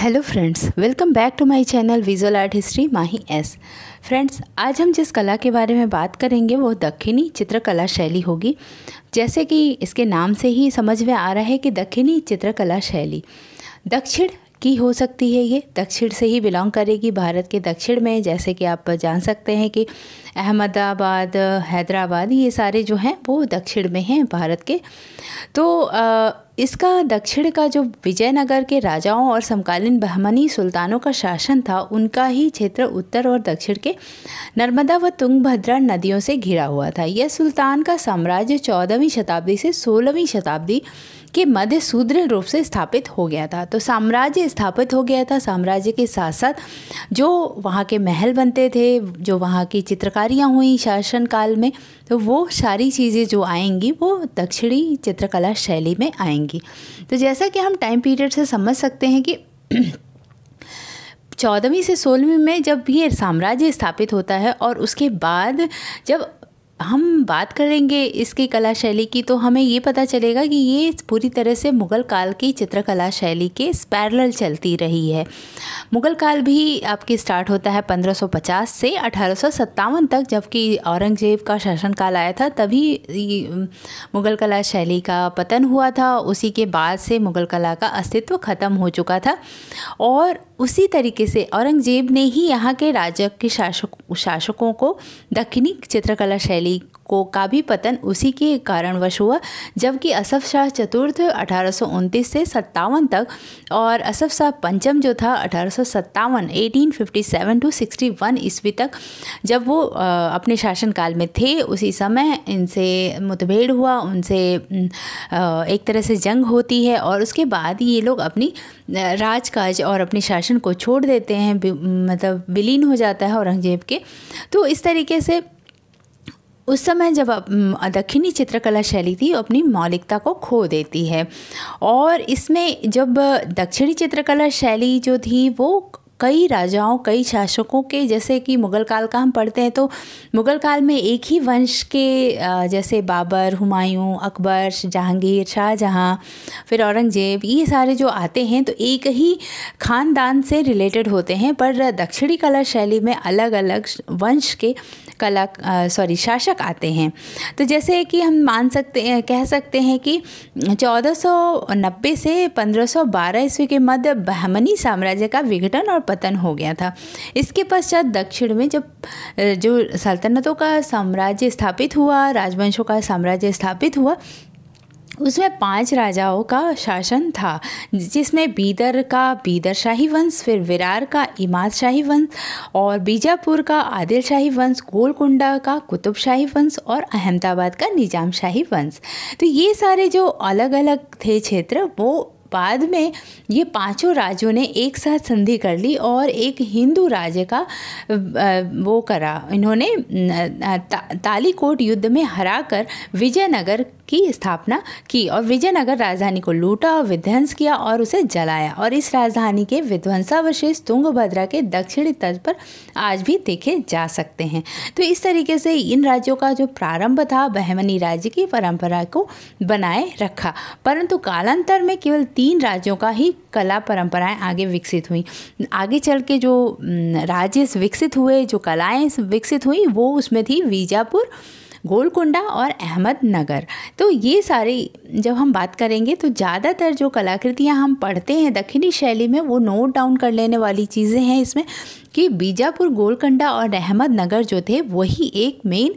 Hello friends welcome back to my channel visual art history माही एस friends आज हम जिस कला के बारे में बात करेंगे वो दक्षिणी चित्रकला शैली होगी जैसे कि इसके नाम से ही समझ में आ रहा है कि दक्षिणी चित्रकला शैली दक्षिण की हो सकती है ये दक्षिण से ही बिलोंग करेगी भारत के दक्षिण में जैसे कि आप जान सकते हैं कि अहमदाबाद हैदराबाद ये सारे जो हैं वो दक्षिण में हैं भारत के तो इसका दक्षिण का जो विजयनगर के राजाओं और समकालीन बहमनी सुल्तानों का शासन था उनका ही क्षेत्र उत्तर और दक्षिण के नर्मदा व तुंगभद्रा नदियों से घिरा हुआ था यह सुल्तान का साम्राज्य चौदहवीं शताब्दी से सोलहवीं शताब्दी के मध्य सुदृढ़ रूप से स्थापित हो गया था तो साम्राज्य स्थापित हो गया था साम्राज्य के साथ साथ जो वहाँ के महल बनते थे जो वहाँ की चित्रकारियाँ हुई शासन काल में तो वो सारी चीज़ें जो आएंगी वो दक्षिणी चित्रकला शैली में आएंगी तो जैसा कि हम टाइम पीरियड से समझ सकते हैं कि चौदहवीं से सोलहवीं में जब ये साम्राज्य स्थापित होता है और उसके बाद जब हम बात करेंगे इसकी कला शैली की तो हमें ये पता चलेगा कि ये पूरी तरह से मुग़ल काल की चित्रकला शैली के स्पैरल चलती रही है मुग़ल काल भी आपके स्टार्ट होता है 1550 से अठारह तक जबकि औरंगज़ेब का शासनकाल आया था तभी मुग़ल कला शैली का पतन हुआ था उसी के बाद से मुग़ल कला का अस्तित्व ख़त्म हो चुका था और उसी तरीके से औरंगज़ेब ने ही यहाँ के राज्य के शासक शासकों को दक्षिणी चित्रकला शैली शैली को का भी पतन उसी के कारणवश हुआ जबकि असफ शाह चतुर्थ अठारह से सत्तावन तक और असफ शाह पंचम जो था अठारह सौ टू 61 ईस्वी तक जब वो अपने शासनकाल में थे उसी समय इनसे मुठभेड़ हुआ उनसे एक तरह से जंग होती है और उसके बाद ये लोग अपनी राजकाज और अपने शासन को छोड़ देते हैं मतलब विलीन हो जाता है औरंगजेब के तो इस तरीके से उस समय जब दक्षिणी चित्रकला शैली थी अपनी मौलिकता को खो देती है और इसमें जब दक्षिणी चित्रकला शैली जो थी वो कई राजाओं कई शासकों के जैसे कि मुग़ल काल का हम पढ़ते हैं तो मुग़ल काल में एक ही वंश के जैसे बाबर हुमायूं अकबर जहांगीर शाहजहाँ फिर औरंगज़ेब ये सारे जो आते हैं तो एक ही ख़ानदान से रिलेटेड होते हैं पर दक्षिणी कला शैली में अलग अलग वंश के कला सॉरी शासक आते हैं तो जैसे कि हम मान सकते हैं कह सकते हैं कि चौदह से पंद्रह ईस्वी के मध्य बहमनी साम्राज्य का विघटन और पतन हो गया था इसके पश्चात दक्षिण में जब जो सल्तनतों का साम्राज्य स्थापित हुआ राजवंशों का साम्राज्य स्थापित हुआ उसमें पांच राजाओं का शासन था जिसमें बीदर का बीदर शाही वंश फिर विरार का इमाद शाही वंश और बीजापुर का आदिल शाही वंश गोलकुंडा का कुतुब शाही वंश और अहमदाबाद का निजाम शाही वंश तो ये सारे जो अलग अलग थे क्षेत्र वो बाद में ये पांचों राज्यों ने एक साथ संधि कर ली और एक हिंदू राज्य का वो करा इन्होंने तालीकोट युद्ध में हराकर विजयनगर की स्थापना की और विजयनगर राजधानी को लूटा और विध्वंस किया और उसे जलाया और इस राजधानी के विध्वंसावशेष तुंगभद्रा के दक्षिणी तट पर आज भी देखे जा सकते हैं तो इस तरीके से इन राज्यों का जो प्रारंभ था बहमनी राज्य की परंपरा को बनाए रखा परंतु कालांतर में केवल तीन राज्यों का ही कला परंपराएं आगे विकसित हुई आगे चल के जो राज्य विकसित हुए जो कलाएं विकसित हुई वो उसमें थी वीजापुर गोलकुंडा और अहमदनगर तो ये सारी जब हम बात करेंगे तो ज़्यादातर जो कलाकृतियाँ हम पढ़ते हैं दक्षिणी शैली में वो नोट डाउन कर लेने वाली चीज़ें हैं इसमें कि बीजापुर गोलकुंडा और अहमदनगर जो थे वही एक मेन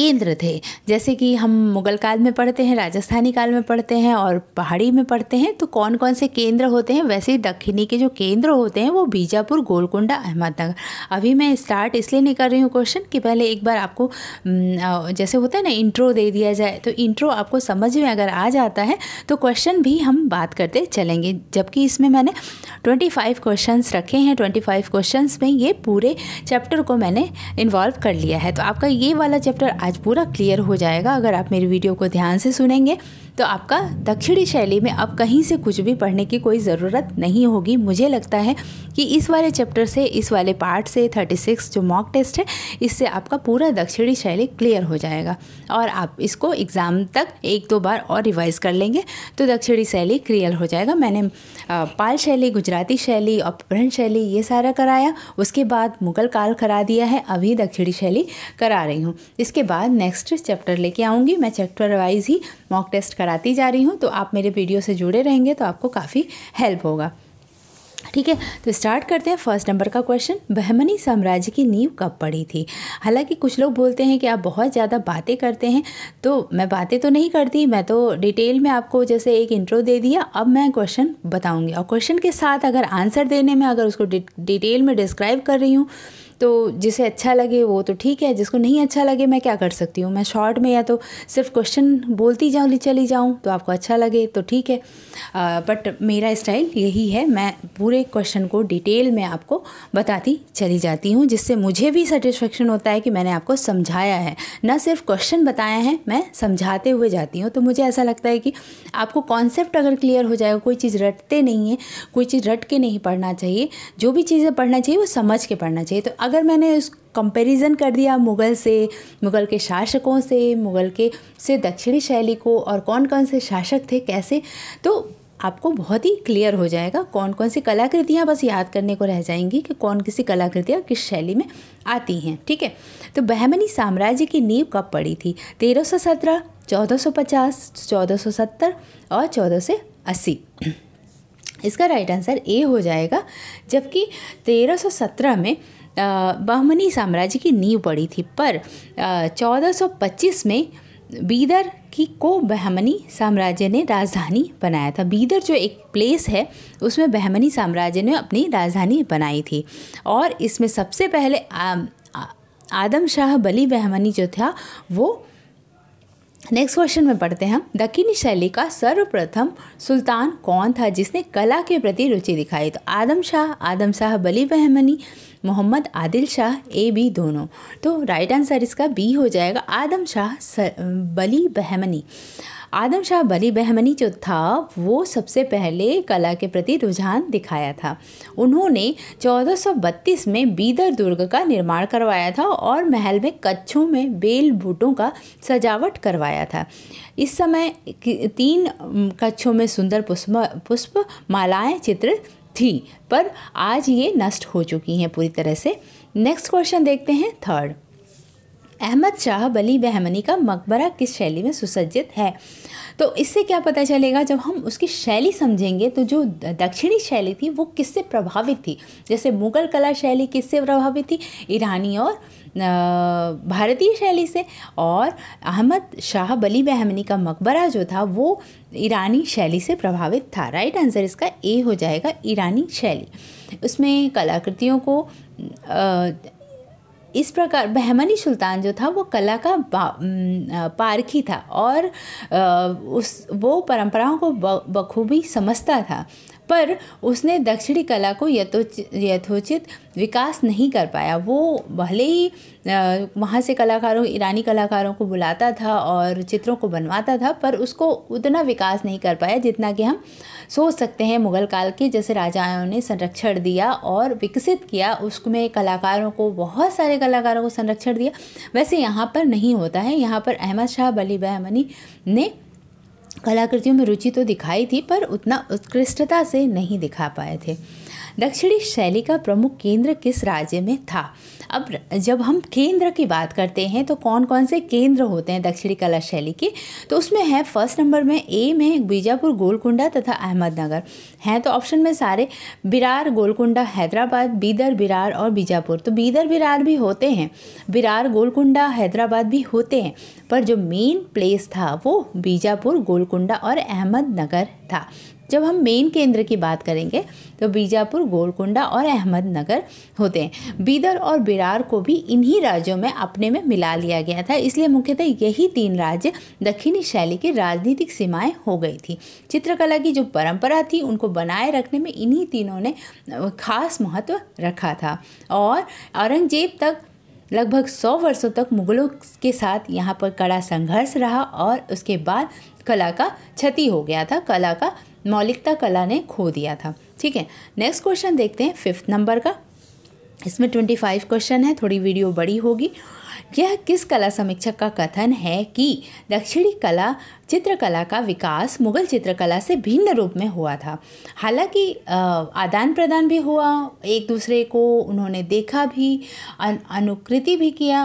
केंद्र थे जैसे कि हम मुगल काल में पढ़ते हैं राजस्थानी काल में पढ़ते हैं और पहाड़ी में पढ़ते हैं तो कौन कौन से केंद्र होते हैं वैसे ही दक्षिणी के जो केंद्र होते हैं वो बीजापुर गोलकुंडा अहमदनगर अभी मैं स्टार्ट इसलिए नहीं कर रही हूँ क्वेश्चन कि पहले एक बार आपको जैसे होता है ना इंट्रो दे दिया जाए तो इंट्रो आपको समझ में अगर आ जाता है तो क्वेश्चन भी हम बात करते चलेंगे जबकि इसमें मैंने ट्वेंटी फाइव क्वेश्चन रखे हैं ट्वेंटी फाइव क्वेश्चन में ये पूरे चैप्टर को मैंने इन्वॉल्व कर लिया है तो आपका ये वाला चैप्टर आज पूरा क्लियर हो जाएगा अगर आप मेरी वीडियो को ध्यान से सुनेंगे तो आपका दक्षिणी शैली में अब कहीं से कुछ भी पढ़ने की कोई ज़रूरत नहीं होगी मुझे लगता है कि इस वाले चैप्टर से इस वाले पार्ट से 36 जो मॉक टेस्ट है इससे आपका पूरा दक्षिणी शैली क्लियर हो जाएगा और आप इसको एग्ज़ाम तक एक दो बार और रिवाइज़ कर लेंगे तो दक्षिणी शैली क्लियर हो जाएगा मैंने पाल शैली गुजराती शैली अपभ्रंश शैली ये सारा कराया उसके बाद मुगल काल करा दिया है अभी दक्षिणी शैली करा रही हूँ इसके बाद नेक्स्ट चैप्टर लेके आऊँगी मैं चैप्टर वाइज ही मॉक टेस्ट कराती जा रही हूँ तो आप मेरे वीडियो से जुड़े रहेंगे तो आपको काफ़ी हेल्प होगा ठीक है तो स्टार्ट करते हैं फर्स्ट नंबर का क्वेश्चन बहमनी साम्राज्य की नींव कब पड़ी थी हालांकि कुछ लोग बोलते हैं कि आप बहुत ज़्यादा बातें करते हैं तो मैं बातें तो नहीं करती मैं तो डिटेल में आपको जैसे एक इंट्रो दे दिया अब मैं क्वेश्चन बताऊंगी और क्वेश्चन के साथ अगर आंसर देने में अगर उसको डिटेल में डिस्क्राइब कर रही हूँ तो जिसे अच्छा लगे वो तो ठीक है जिसको नहीं अच्छा लगे मैं क्या कर सकती हूँ मैं शॉर्ट में या तो सिर्फ क्वेश्चन बोलती जाऊँ चली जाऊँ तो आपको अच्छा लगे तो ठीक है बट मेरा स्टाइल यही है मैं पूरे क्वेश्चन को डिटेल में आपको बताती चली जाती हूँ जिससे मुझे भी सेटिस्फेक्शन होता है कि मैंने आपको समझाया है न सिर्फ क्वेश्चन बताया है मैं समझाते हुए जाती हूँ तो मुझे ऐसा लगता है कि आपको कॉन्सेप्ट अगर क्लियर हो जाएगा कोई चीज़ रटते नहीं है कोई चीज़ रट के नहीं पढ़ना चाहिए जो भी चीज़ें पढ़ना चाहिए वो समझ के पढ़ना चाहिए तो अगर मैंने इस कंपैरिजन कर दिया मुग़ल से मुग़ल के शासकों से मुग़ल के से दक्षिणी शैली को और कौन कौन से शासक थे कैसे तो आपको बहुत ही क्लियर हो जाएगा कौन कौन सी कलाकृतियाँ बस याद करने को रह जाएंगी कि कौन किसी कलाकृतियाँ किस शैली में आती हैं ठीक है तो बहमनी साम्राज्य की नींव कब पड़ी थी तेरह सौ सौ सत्रह चौदह पचास चौदह सौ सत्तर और चौदह से अस्सी इसका राइट आंसर ए हो जाएगा जबकि तेरह सौ सत्रह में बहमनी साम्राज्य की नींव पड़ी थी पर 1425 में बीदर की को बहमनी साम्राज्य ने राजधानी बनाया था बीदर जो एक प्लेस है उसमें बहमनी साम्राज्य ने अपनी राजधानी बनाई थी और इसमें सबसे पहले आ, आ, आदम शाह बली बहमनी जो था वो नेक्स्ट क्वेश्चन में पढ़ते हैं हम दक्षिणी शैली का सर्वप्रथम सुल्तान कौन था जिसने कला के प्रति रुचि दिखाई तो आदम शाह आदम शाह बली बहमनी मोहम्मद आदिल शाह ए बी दोनों तो राइट आंसर इसका बी हो जाएगा आदम शाह बली बहमनी आदम शाह बली बहमनी जो था वो सबसे पहले कला के प्रति रुझान दिखाया था उन्होंने 1432 में बीदर दुर्ग का निर्माण करवाया था और महल में कच्छों में बेल बूटों का सजावट करवाया था इस समय तीन कच्छों में सुंदर पुष्प पुष्प मालाएँ चित्र थी पर आज ये नष्ट हो चुकी हैं पूरी तरह से नेक्स्ट क्वेश्चन देखते हैं थर्ड अहमद शाह बली बहमनी का मकबरा किस शैली में सुसज्जित है तो इससे क्या पता चलेगा जब हम उसकी शैली समझेंगे तो जो दक्षिणी शैली थी वो किससे प्रभावित थी जैसे मुग़ल कला शैली किससे प्रभावित थी ईरानी और भारतीय शैली से और अहमद शाह बली बहमनी का मकबरा जो था वो ईरानी शैली से प्रभावित था राइट आंसर इसका ए हो जाएगा ईरानी शैली उसमें कलाकृतियों को आ, इस प्रकार बहमनी सुल्तान जो था वो कला का पारखी था और उस वो परंपराओं को बखूबी समझता था पर उसने दक्षिणी कला को यथोचित विकास नहीं कर पाया वो भले ही वहाँ से कलाकारों ईरानी कलाकारों को बुलाता था और चित्रों को बनवाता था पर उसको उतना विकास नहीं कर पाया जितना कि हम सोच सकते हैं मुग़ल काल के जैसे राजाओं ने संरक्षण दिया और विकसित किया उसमें कलाकारों को बहुत सारे कलाकारों को संरक्षण दिया वैसे यहाँ पर नहीं होता है यहाँ पर अहमद शाह बली बहमनी ने कलाकृतियों में रुचि तो दिखाई थी पर उतना उत्कृष्टता से नहीं दिखा पाए थे दक्षिणी शैली का प्रमुख केंद्र किस राज्य में था अब जब हम केंद्र की बात करते हैं तो कौन कौन से केंद्र होते हैं दक्षिणी कला शैली के तो उसमें है फर्स्ट नंबर में ए में बीजापुर गोलकुंडा तथा अहमदनगर हैं तो ऑप्शन में सारे बिरार गोलकुंडा हैदराबाद बीदर बिरार और बीजापुर तो बीदर बिरार भी होते हैं बिरार गोलकुंडा हैदराबाद भी होते हैं पर जो मेन प्लेस था वो बीजापुर गोलकुंडा और अहमदनगर था जब हम मेन केंद्र की बात करेंगे तो बीजापुर गोलकुंडा और अहमदनगर होते हैं बीदर और बिरार को भी इन्हीं राज्यों में अपने में मिला लिया गया था इसलिए मुख्यतः यही तीन राज्य दक्षिणी शैली की राजनीतिक सीमाएं हो गई थी चित्रकला की जो परंपरा थी उनको बनाए रखने में इन्हीं तीनों ने खास महत्व रखा था और औरंगजेब तक लगभग सौ वर्षों तक मुगलों के साथ यहाँ पर कड़ा संघर्ष रहा और उसके बाद कला का क्षति हो गया था कला का मौलिकता कला ने खो दिया था ठीक है नेक्स्ट क्वेश्चन देखते हैं फिफ्थ नंबर का इसमें ट्वेंटी फाइव क्वेश्चन है थोड़ी वीडियो बड़ी होगी यह किस कला समीक्षक का कथन है कि दक्षिणी कला चित्रकला का विकास मुगल चित्रकला से भिन्न रूप में हुआ था हालांकि आदान प्रदान भी हुआ एक दूसरे को उन्होंने देखा भी अनुकृति भी किया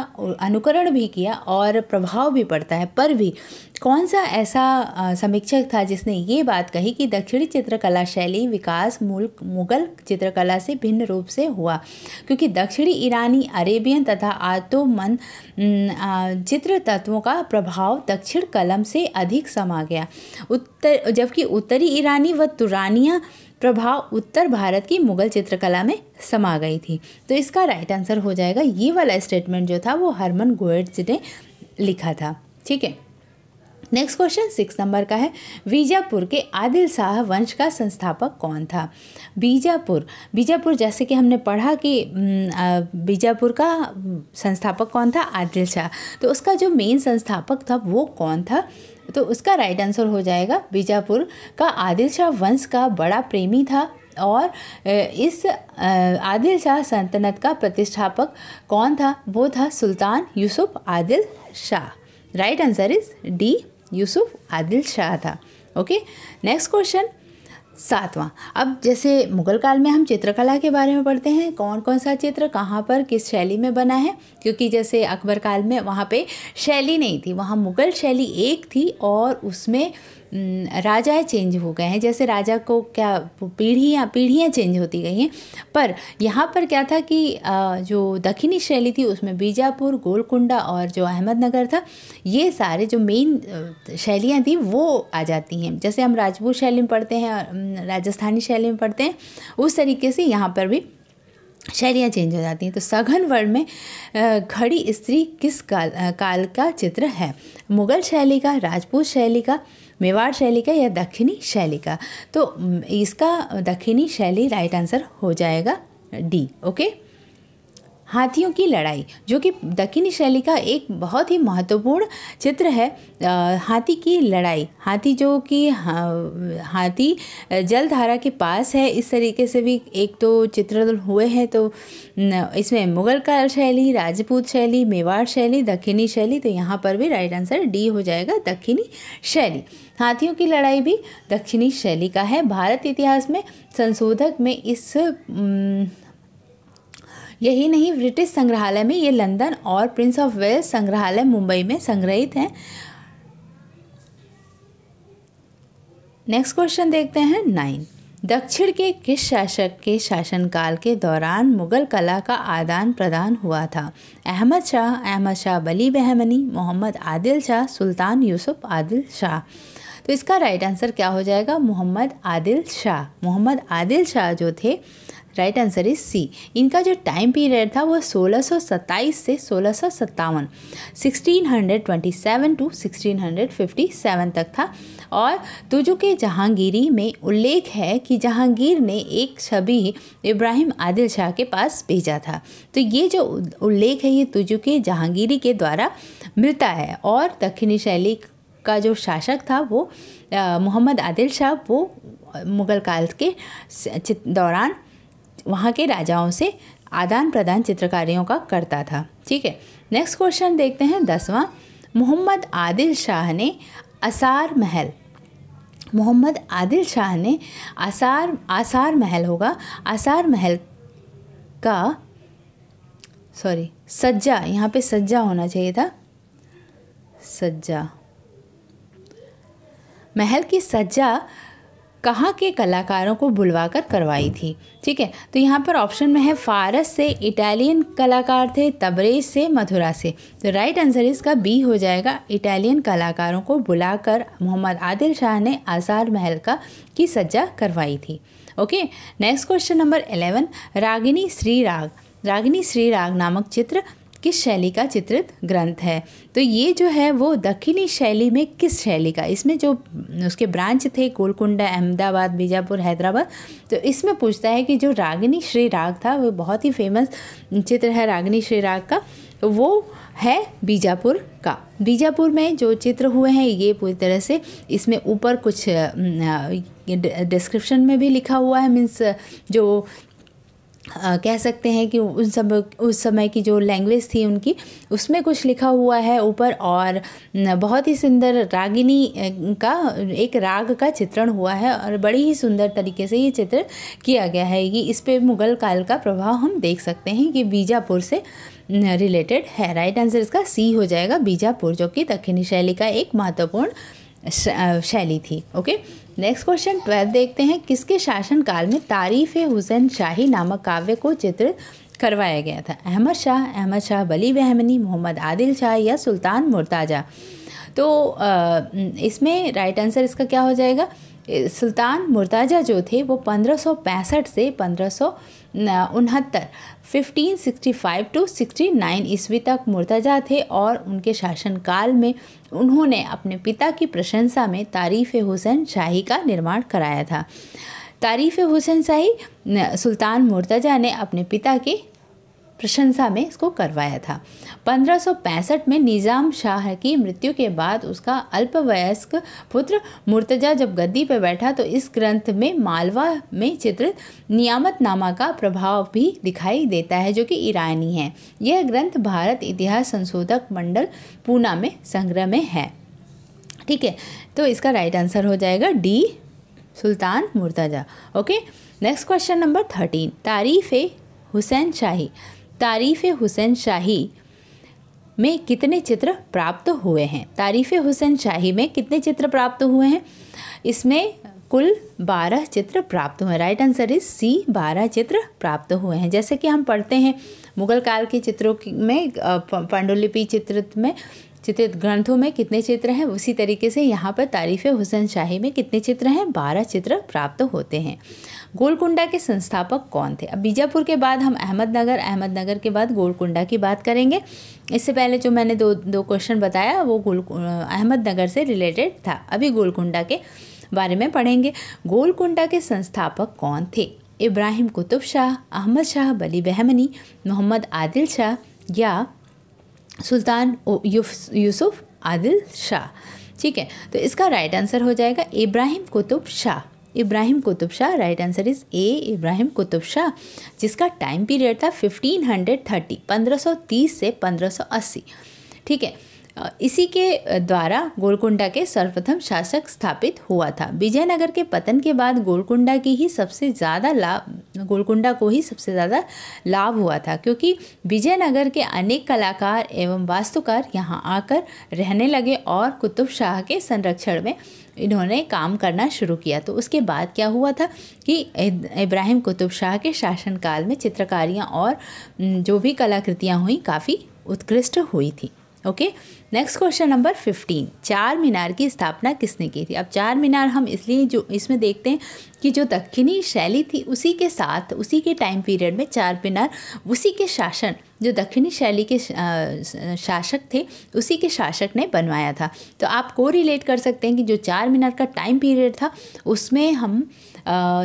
अनुकरण भी किया और प्रभाव भी पड़ता है पर भी कौन सा ऐसा समीक्षक था जिसने ये बात कही कि दक्षिणी चित्रकला शैली विकास मुल्क मुगल चित्रकला से भिन्न रूप से हुआ क्योंकि दक्षिणी ईरानी अरेबियन तथा आतोमन चित्र तत्वों का प्रभाव दक्षिण कलम से अधिक अधिक समा गया उत्तर जबकि उत्तरी ईरानी व तुरानिया प्रभाव उत्तर भारत की मुगल चित्रकला में समा गई थी तो इसका राइट आंसर हो जाएगा ये वाला स्टेटमेंट जो था वो हरमन गोयट्स ने लिखा था ठीक है नेक्स्ट क्वेश्चन सिक्स नंबर का है बीजापुर के आदिल शाह वंश का संस्थापक कौन था बीजापुर बीजापुर जैसे कि हमने पढ़ा कि बीजापुर का संस्थापक कौन था आदिल शाह तो उसका जो मेन संस्थापक था वो कौन था तो उसका राइट आंसर हो जाएगा बीजापुर का आदिल शाह वंश का बड़ा प्रेमी था और इस आदिल शाह सल्तनत का प्रतिष्ठापक कौन था वो था सुल्तान Yusuf Adil Shah right answer is D Yusuf Adil Shah था ओके नेक्स्ट क्वेश्चन सातवां अब जैसे मुगल काल में हम चित्रकला के बारे में पढ़ते हैं कौन कौन सा चित्र कहाँ पर किस शैली में बना है क्योंकि जैसे अकबर काल में वहाँ पे शैली नहीं थी वहाँ मुगल शैली एक थी और उसमें राजाएं चेंज हो गए हैं जैसे राजा को क्या पीढ़ियाँ पीढ़ियाँ चेंज होती गई हैं पर यहाँ पर क्या था कि जो दक्षिणी शैली थी उसमें बीजापुर गोलकुंडा और जो अहमदनगर था ये सारे जो मेन शैलियाँ थी वो आ जाती हैं जैसे हम राजपूत शैली में पढ़ते हैं राजस्थानी शैली में पढ़ते हैं उस तरीके से यहाँ पर भी शैलियाँ चेंज हो जाती हैं तो सघन वर्ण में खड़ी स्त्री किस काल काल का चित्र है मुगल शैली का राजपूत शैली का मेवाड़ शैली का या दक्षिणी शैली का तो इसका दक्षिणी शैली राइट आंसर हो जाएगा डी ओके हाथियों की लड़ाई जो कि दक्षिणी शैली का एक बहुत ही महत्वपूर्ण चित्र है हाथी की लड़ाई हाथी जो कि हाथी जलधारा के पास है इस तरीके से भी एक तो चित्र हुए हैं तो इसमें मुगल काल शैली राजपूत शैली मेवाड़ शैली दक्षिणी शैली तो यहाँ पर भी राइट आंसर डी हो जाएगा दक्षिणी शैली हाथियों की लड़ाई भी दक्षिणी शैली का है भारत इतिहास में संशोधक में इस यही नहीं ब्रिटिश संग्रहालय में ये लंदन और प्रिंस ऑफ वेल्स संग्रहालय मुंबई में संग्रहित हैं नेक्स्ट क्वेश्चन देखते हैं नाइन दक्षिण के किस शासक के शासनकाल के दौरान मुगल कला का आदान प्रदान हुआ था अहमद शाह अहमद शाह बली बहमनी मोहम्मद आदिल शाह सुल्तान यूसुफ आदिल शाह तो इसका राइट आंसर क्या हो जाएगा मोहम्मद आदिल शाह मोहम्मद आदिल शाह जो थे राइट आंसर इज सी इनका जो टाइम पीरियड था वो सोलह से सोलह सौ सत्तावन टू 1657 तक था और तुजु के जहांगीरी में उल्लेख है कि जहांगीर ने एक छवि इब्राहिम आदिल शाह के पास भेजा था तो ये जो उल्लेख है ये तुजु के जहांगीरी के द्वारा मिलता है और दक्षिणी शैली का जो शासक था वो मोहम्मद आदिल शाह वो मुग़ल काल के दौरान वहाँ के राजाओं से आदान प्रदान चित्रकारियों का करता था ठीक है नेक्स्ट क्वेश्चन देखते हैं दसवां मोहम्मद आदिल शाह ने असार महल मोहम्मद आदिल शाह ने आसार आसार महल होगा आसार महल का सॉरी सज्जा यहाँ पे सज्जा होना चाहिए था सज्जा महल की सज्जा कहाँ के कलाकारों को बुलवाकर करवाई थी ठीक है तो यहाँ पर ऑप्शन में है फारस से इटालियन कलाकार थे तबरेज से मथुरा से तो राइट आंसर इसका बी हो जाएगा इटालियन कलाकारों को बुलाकर मोहम्मद आदिल शाह ने आजार महल का की सज्जा करवाई थी okay next question number eleven Ragini Shri raga Ragini Shri राग नामक चित्र किस शैली का चित्रित ग्रंथ है तो ये जो है वो दक्षिणी शैली में किस शैली का इसमें जो उसके ब्रांच थे गोलकुंडा अहमदाबाद बीजापुर हैदराबाद तो इसमें पूछता है कि जो रागिनी श्री राग था वो बहुत ही फेमस चित्र है रागिनी श्री राग का वो है बीजापुर का बीजापुर में जो चित्र हुए हैं ये पूरी तरह से इसमें ऊपर कुछ डिस्क्रिप्शन में भी लिखा हुआ है मीन्स जो कह सकते हैं कि उन सब उस समय की जो लैंग्वेज थी उनकी उसमें कुछ लिखा हुआ है ऊपर और बहुत ही सुंदर रागिनी का एक राग का चित्रण हुआ है और बड़ी ही सुंदर तरीके से ये चित्र किया गया है कि इस पर मुग़ल काल का प्रभाव हम देख सकते हैं कि बीजापुर से रिलेटेड है राइट आंसर इसका सी हो जाएगा बीजापुर जो कि दक्षिणी शैली का एक महत्वपूर्ण शैली थी ओके नेक्स्ट क्वेश्चन ट्वेल्थ देखते हैं किसके शासनकाल में तारीफ़ हुसैन शाही नामक काव्य को चित्रित करवाया गया था अहमद शाह अहमद शाह बली बहमनी मोहम्मद आदिल शाह या सुल्तान मुर्ताजा तो इसमें राइट आंसर इसका क्या हो जाएगा सुल्तान मुर्ताजा जो थे वो पंद्रह से पंद्रह उनहत्तर फाइव टू 69 ईस्वी तक मुर्ताजा थे और उनके शासनकाल में उन्होंने अपने पिता की प्रशंसा में तारीफ़ हुसैन शाही का निर्माण कराया था तारीफ़ हुसैन शाही सुल्तान मुर्तजा ने अपने पिता के प्रशंसा में इसको करवाया था 1565 में निज़ाम शाह की मृत्यु के बाद उसका अल्पवयस्क पुत्र मुर्तजा जब गद्दी पर बैठा तो इस ग्रंथ में मालवा में चित्रित नियामत नामा का प्रभाव भी दिखाई देता है जो कि ईरानी है यह ग्रंथ भारत इतिहास संशोधक मंडल पूना में संग्रह में है ठीक है तो इसका राइट आंसर हो जाएगा डी सुल्तान Murtaza okay next question number thirteen Tarif Hussain शाही तारीफ़ हुसैन शाही में कितने चित्र प्राप्त हुए हैं तारीफ़ हुसैन शाही में कितने चित्र प्राप्त हुए हैं इसमें कुल बारह चित्र प्राप्त हुए राइट आंसर इज सी बारह चित्र प्राप्त हुए हैं जैसे कि हम पढ़ते हैं मुगल काल के चित्रों में पांडुलिपि चित्रित में चित्रित ग्रंथों में कितने चित्र हैं उसी तरीके से यहाँ पर तारीफ़ हुसैन शाही में कितने चित्र हैं बारह चित्र प्राप्त होते हैं गोलकुंडा के संस्थापक कौन थे अब बीजापुर के बाद हम अहमदनगर अहमदनगर के बाद गोलकुंडा की बात करेंगे इससे पहले जो मैंने दो दो क्वेश्चन बताया वो गोल अहमदनगर से रिलेटेड था अभी गोलकुंडा के बारे में पढ़ेंगे गोलकुंडा के संस्थापक कौन थे इब्राहिम कुतुब शाह अहमद शाह बली बहमनी मोहम्मद आदिल शाह या सुल्तान यूसुफ आदिल शाह ठीक है तो इसका राइट आंसर हो जाएगा Ibrahim Qutub Shah Ibrahim Qutub Shah right answer is A Ibrahim Qutub Shah जिसका टाइम पीरियड था 1530 1530 से 1580 ठीक है इसी के द्वारा गोलकुंडा के सर्वप्रथम शासक स्थापित हुआ था विजयनगर के पतन के बाद गोलकुंडा की ही सबसे ज़्यादा लाभ गोलकुंडा को ही सबसे ज़्यादा लाभ हुआ था क्योंकि विजयनगर के अनेक कलाकार एवं वास्तुकार यहाँ आकर रहने लगे और कुतुब शाह के संरक्षण में इन्होंने काम करना शुरू किया तो उसके बाद क्या हुआ था कि इब्राहिम कुतुब शाह के शासनकाल में चित्रकारियाँ और जो भी कलाकृतियाँ हुई काफ़ी उत्कृष्ट हुई थी okay okay? Next question number fifteen Charminar की स्थापना किसने की थी अब चार मीनार हम इसलिए जो इसमें देखते हैं कि जो दक्षिणी शैली थी उसी के साथ उसी के टाइम पीरियड में चार मीनार उसी के शासन जो दक्षिणी शैली के शासक थे उसी के शासक ने बनवाया था तो आप को रिलेट कर सकते हैं कि जो चार मीनार का टाइम पीरियड था उसमें हम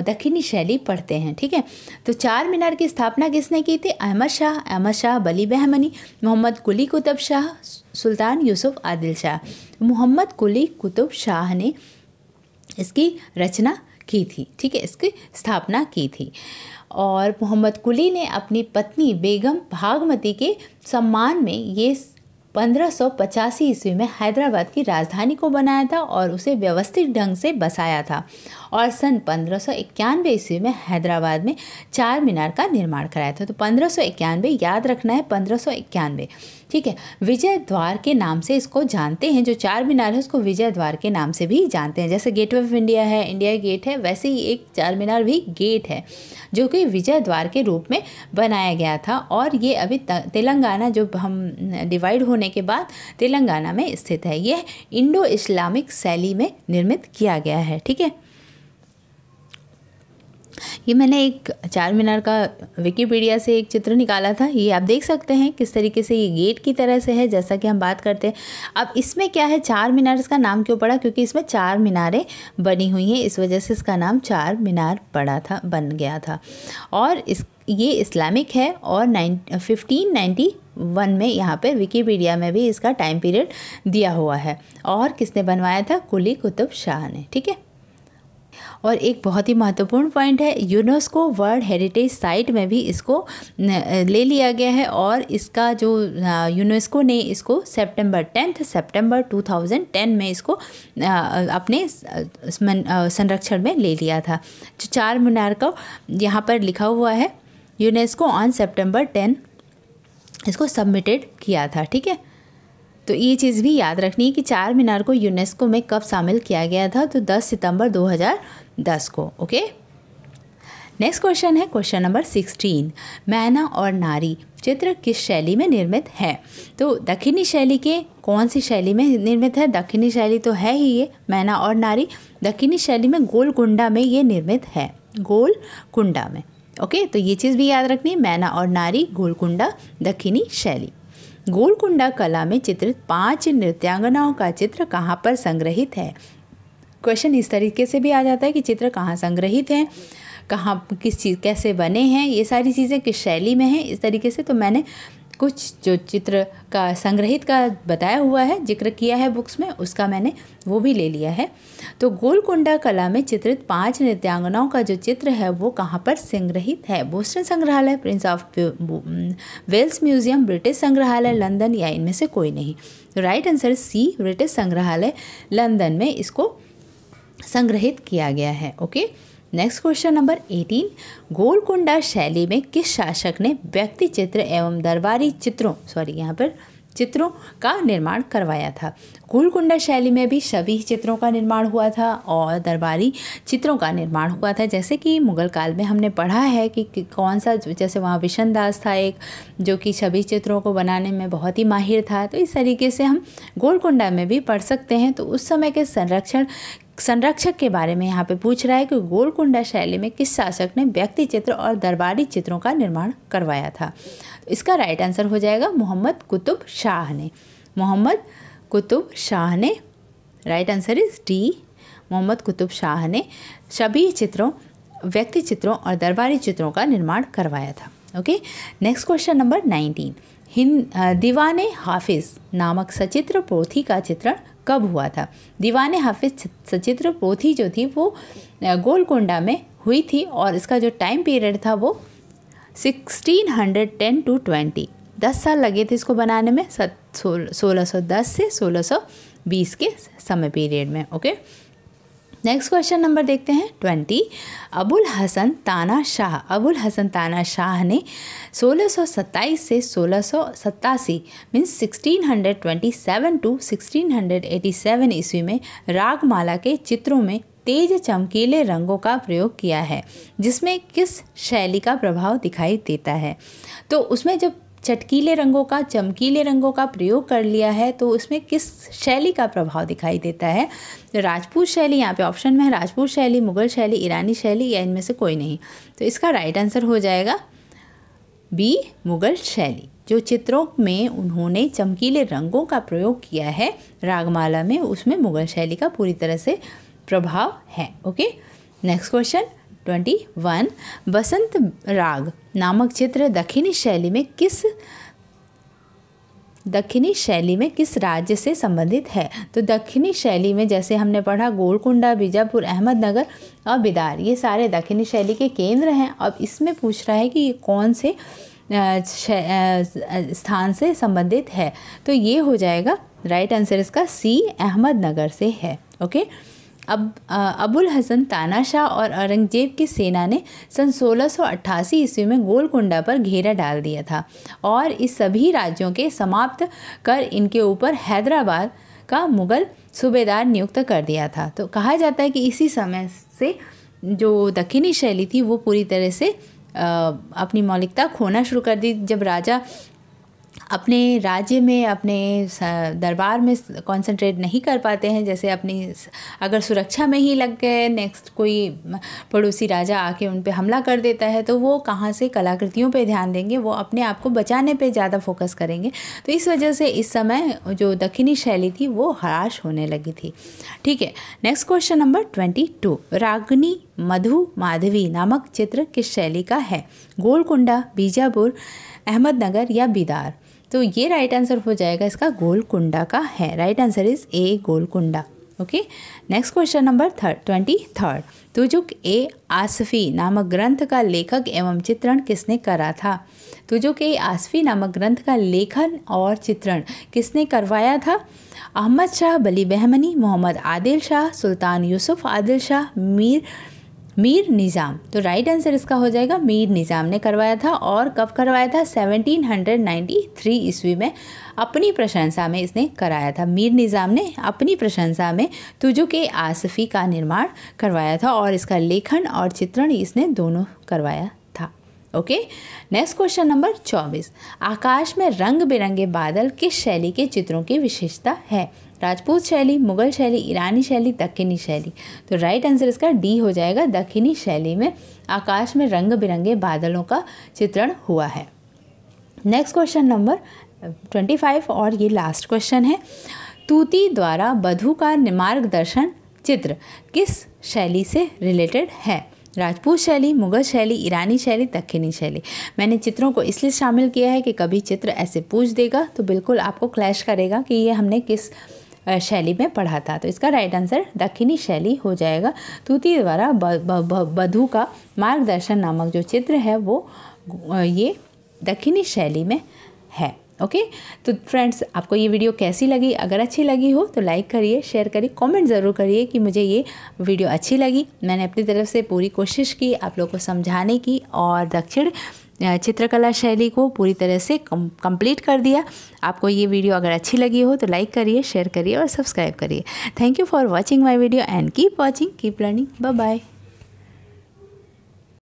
दक्षिणी शैली पढ़ते हैं ठीक है तो चार मीनार की स्थापना किसने की थी अहमद शाह अहमद शाह बली बहमनी मोहम्मद कुली कुतब शाह सुल्तान यूसुफ आदिल शाह मोहम्मद कुली कुतुब शाह ने इसकी रचना की थी ठीक है इसकी स्थापना की थी और मोहम्मद कुली ने अपनी पत्नी बेगम भागमती के सम्मान में ये पंद्रह सौ पचासी ईस्वी में हैदराबाद की राजधानी को बनाया था और उसे व्यवस्थित ढंग से बसाया था और सन पंद्रह सौ इक्यानवे ईस्वी में हैदराबाद में चार मीनार का निर्माण कराया था तो पंद्रह सौ इक्यानवे याद रखना है पंद्रह सौ इक्यानवे ठीक है विजय द्वार के नाम से इसको जानते हैं जो चार मीनार है उसको विजय द्वार के नाम से भी जानते हैं जैसे गेट ऑफ इंडिया है इंडिया गेट है वैसे ही एक चार मीनार भी गेट है जो कि विजय द्वार के रूप में बनाया गया था और ये अभी तेलंगाना जो हम डिवाइड होने के बाद तेलंगाना में स्थित है यह इंडो इस्लामिक शैली में निर्मित किया गया है ठीक है ये मैंने एक चार मीनार का विकीपीडिया से एक चित्र निकाला था ये आप देख सकते हैं किस तरीके से ये गेट की तरह से है जैसा कि हम बात करते हैं अब इसमें क्या है चार मीनार इसका नाम क्यों पड़ा क्योंकि इसमें चार मीनारें बनी हुई हैं इस वजह से इसका नाम चार मीनार पड़ा था बन गया था और इस ये इस्लामिक है और नाइन फिफ्टीन नाइन्टी वन में यहाँ पर विकीपीडिया में भी इसका टाइम पीरियड दिया हुआ है और किसने बनवाया था कुली कुतुब शाह ने ठीक है और एक बहुत ही महत्वपूर्ण पॉइंट है यूनेस्को वर्ल्ड हेरिटेज साइट में भी इसको ले लिया गया है और इसका जो यूनेस्को ने इसको सेप्टेम्बर टेंथ सेप्टेम्बर टू में इसको अपने संरक्षण में ले लिया था जो चार मीनार का यहाँ पर लिखा हुआ है यूनेस्को ऑन सेप्टेम्बर टेन इसको सबमिटेड किया था ठीक है तो ये चीज़ भी याद रखनी है कि चार मीनार को यूनेस्को में कब शामिल किया गया था तो 10 सितंबर दस को ओके नेक्स्ट क्वेश्चन है क्वेश्चन नंबर सिक्सटीन मैना और नारी चित्र किस शैली में निर्मित है तो दक्षिणी शैली के कौन सी शैली में निर्मित है दक्षिणी शैली तो है ही ये मैना और नारी दक्षिणी शैली में गोलकुंडा में ये निर्मित है गोलकुंडा में ओके तो ये चीज़ भी याद रखनी है मैना और नारी गोलकुंडा दक्षिणी शैली गोलकुंडा कला में चित्रित पांच नृत्यांगनाओं का चित्र कहाँ पर संग्रहित है क्वेश्चन इस तरीके से भी आ जाता है कि चित्र कहाँ संग्रहित हैं कहाँ किस चीज़ कैसे बने हैं ये सारी चीज़ें किस शैली में हैं इस तरीके से तो मैंने कुछ जो चित्र का संग्रहित का बताया हुआ है जिक्र किया है बुक्स में उसका मैंने वो भी ले लिया है तो गोलकुंडा कला में चित्रित पांच नृत्यांगनाओं का जो चित्र है वो कहाँ पर संग्रहित है बोस्टन संग्रहालय prince of Wales museum British संग्रहालय लंदन या इनमें से कोई नहीं तो राइट आंसर सी ब्रिटिश संग्रहालय लंदन में इसको संग्रहित किया गया है okay next question number eighteen Golconda शैली में किस शासक ने व्यक्ति चित्र एवं दरबारी चित्रों सॉरी यहाँ पर चित्रों का निर्माण करवाया था गोलकुंडा शैली में भी सभी चित्रों का निर्माण हुआ था और दरबारी चित्रों का निर्माण हुआ था जैसे कि मुगल काल में हमने पढ़ा है कि, कौन सा जैसे वहाँ विशन दास था एक जो कि सभी चित्रों को बनाने में बहुत ही माहिर था तो इस तरीके से हम गोलकुंडा में भी पढ़ सकते हैं तो उस समय के संरक्षण संरक्षक के बारे में यहाँ पे पूछ रहा है कि गोलकुंडा शैली में किस शासक ने व्यक्ति चित्र और दरबारी चित्रों का निर्माण करवाया था इसका राइट आंसर हो जाएगा मोहम्मद कुतुब शाह ने मोहम्मद कुतुब शाह ने right answer is D Mohammad Qutub Shah ने सभी चित्रों व्यक्ति चित्रों और दरबारी चित्रों का निर्माण करवाया था okay next question number nineteen हिंद दीवान हाफिज नामक सचित्र पोथी का चित्रण कब हुआ था दीवान हाफिज सचित्र पोथी जो थी वो गोलकोंडा में हुई थी और इसका जो टाइम पीरियड था वो 1610 टू 20 दस साल लगे थे इसको बनाने में सत सोलह सौ दस से सोलह सौ बीस के समय पीरियड में ओके नेक्स्ट क्वेश्चन नंबर देखते हैं ट्वेंटी अबुल हसन ताना शाह अबुल हसन ताना शाह ने सोलह सौ सत्ताईस से सोलह सौ सत्तासी means sixteen hundred twenty seven to sixteen hundred eighty seven ईस्वी में रागमाला के चित्रों में तेज चमकीले रंगों का प्रयोग किया है जिसमें किस शैली का प्रभाव दिखाई देता है तो उसमें जब चटकीले रंगों का चमकीले रंगों का प्रयोग कर लिया है तो उसमें किस शैली का प्रभाव दिखाई देता है राजपूत शैली यहाँ पे ऑप्शन में है राजपूत शैली मुगल शैली ईरानी शैली या इनमें से कोई नहीं तो इसका राइट आंसर हो जाएगा बी मुगल शैली जो चित्रों में उन्होंने चमकीले रंगों का प्रयोग किया है रागमाला में उसमें मुगल शैली का पूरी तरह से प्रभाव है okay next question twenty one Basant raga नामक चित्र दक्षिणी शैली में किस दक्षिणी शैली में किस राज्य से संबंधित है तो दक्षिणी शैली में जैसे हमने पढ़ा गोलकुंडा बीजापुर अहमदनगर और बिदार ये सारे दक्षिणी शैली के केंद्र हैं अब इसमें पूछ रहा है कि ये कौन से स्थान से संबंधित है तो ये हो जाएगा राइट आंसर इसका सी अहमदनगर से है ओके okay? अब अबुल हसन तानाशाह और औरंगजेब की सेना ने सन 1688 ईस्वी में गोलकुंडा पर घेरा डाल दिया था और इस सभी राज्यों के समाप्त कर इनके ऊपर हैदराबाद का मुग़ल सूबेदार नियुक्त कर दिया था तो कहा जाता है कि इसी समय से जो दक्षिणी शैली थी वो पूरी तरह से अपनी मौलिकता खोना शुरू कर दी जब राजा अपने राज्य में अपने दरबार में कंसंट्रेट नहीं कर पाते हैं जैसे अपनी अगर सुरक्षा में ही लग गए नेक्स्ट कोई पड़ोसी राजा आके उन पर हमला कर देता है तो वो कहाँ से कलाकृतियों पे ध्यान देंगे वो अपने आप को बचाने पे ज़्यादा फोकस करेंगे तो इस वजह से इस समय जो दक्षिणी शैली थी वो हराश होने लगी थी ठीक है next question number twenty two Ragini Madhu Madhavi नामक चित्र किस शैली का है गोलकुंडा बीजापुर अहमदनगर या बिदार तो ये राइट आंसर हो जाएगा इसका गोलकुंडा का है right answer is A Golconda okay next question number third twenty third Tuzuk e Asafi नामक ग्रंथ का लेखक एवं चित्रण किसने करा था तुजुक तो ए आसफ़ी नामक ग्रंथ का लेखन और चित्रण किसने करवाया था अहमद शाह बली बहमनी मोहम्मद आदिल शाह सुल्तान यूसुफ आदिल शाह मीर मीर निज़ाम तो राइट आंसर इसका हो जाएगा मीर निज़ाम ने करवाया था और कब करवाया था 1793 ईस्वी में अपनी प्रशंसा में इसने कराया था मीर निज़ाम ने अपनी प्रशंसा में तुजु के आसफ़ी का निर्माण करवाया था और इसका लेखन और चित्रण इसने दोनों करवाया था ओके नेक्स्ट क्वेश्चन नंबर चौबीस आकाश में रंग बिरंगे बादल किस शैली के चित्रों की विशेषता है राजपूत शैली मुगल शैली ईरानी शैली दक्षिणी शैली तो राइट आंसर इसका डी हो जाएगा दक्षिणी शैली में आकाश में रंग बिरंगे बादलों का चित्रण हुआ है next question number twenty five और ये लास्ट क्वेश्चन है तूती द्वारा बधु का मार्गदर्शन चित्र किस शैली से रिलेटेड है राजपूत शैली मुगल शैली ईरानी शैली दक्षिणी शैली मैंने चित्रों को इसलिए शामिल किया है कि कभी चित्र ऐसे पूछ देगा तो बिल्कुल आपको क्लैश करेगा कि ये हमने किस शैली में पढ़ा था तो इसका राइट आंसर दक्षिणी शैली हो जाएगा तूती द्वारा बधु का मार्गदर्शन नामक जो चित्र है वो ये दक्षिणी शैली में है ओके तो फ्रेंड्स आपको ये वीडियो कैसी लगी अगर अच्छी लगी हो तो लाइक करिए शेयर करिए कमेंट ज़रूर करिए कि मुझे ये वीडियो अच्छी लगी मैंने अपनी तरफ से पूरी कोशिश की आप लोग को समझाने की और दक्षिण चित्रकला शैली को पूरी तरह से कंप्लीट कर दिया आपको ये वीडियो अगर अच्छी लगी हो तो लाइक करिए शेयर करिए और सब्सक्राइब करिए thank you for watching my video and keep watching keep learning bye bye